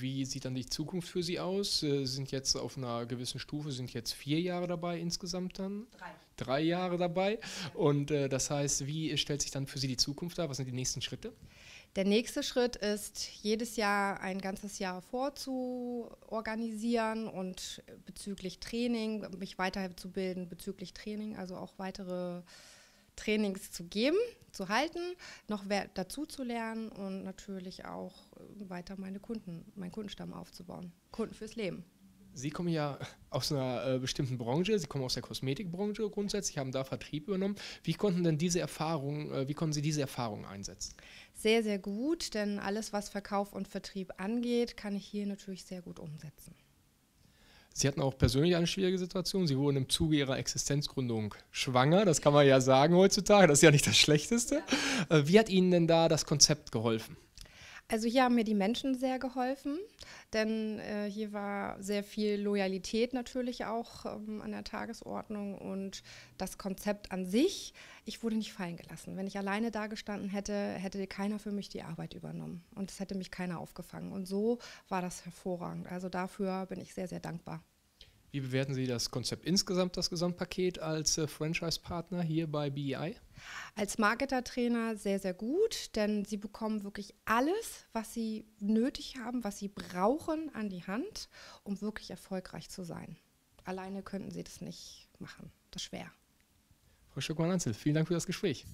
wie sieht dann die Zukunft für Sie aus? Sie äh, sind jetzt auf einer gewissen Stufe, sind jetzt vier Jahre dabei insgesamt dann? Drei. Drei Jahre dabei. Und äh, das heißt, wie stellt sich dann für Sie die Zukunft dar? Was sind die nächsten Schritte? Der nächste Schritt ist, jedes Jahr ein ganzes Jahr vorzuorganisieren und bezüglich Training, mich weiterzubilden bezüglich Training, also auch weitere Trainings zu geben, zu halten, noch dazu zu lernen und natürlich auch äh, weiter meine Kunden, meinen Kundenstamm aufzubauen. Kunden fürs Leben. Sie kommen ja aus einer äh, bestimmten Branche, Sie kommen aus der Kosmetikbranche grundsätzlich, haben da Vertrieb übernommen. Wie konnten denn diese Erfahrungen, äh, wie konnten Sie diese Erfahrungen einsetzen? Sehr, sehr gut, denn alles, was Verkauf und Vertrieb angeht, kann ich hier natürlich sehr gut umsetzen. Sie hatten auch persönlich eine schwierige Situation. Sie wurden im Zuge ihrer Existenzgründung schwanger. Das kann man ja sagen heutzutage. Das ist ja nicht das Schlechteste. Äh, wie hat Ihnen denn da das Konzept geholfen? Also hier haben mir die Menschen sehr geholfen, denn äh, hier war sehr viel Loyalität natürlich auch ähm, an der Tagesordnung und das Konzept an sich. Ich wurde nicht fallen gelassen. Wenn ich alleine da gestanden hätte, hätte keiner für mich die Arbeit übernommen und es hätte mich keiner aufgefangen. Und so war das hervorragend. Also dafür bin ich sehr, sehr dankbar. Wie bewerten Sie das Konzept insgesamt, das Gesamtpaket als äh, Franchise-Partner hier bei BEI? Als Marketer-Trainer sehr, sehr gut, denn Sie bekommen wirklich alles, was Sie nötig haben, was Sie brauchen, an die Hand, um wirklich erfolgreich zu sein. Alleine könnten Sie das nicht machen. Das ist schwer. Frau Schöckmann-Anzel, vielen Dank für das Gespräch.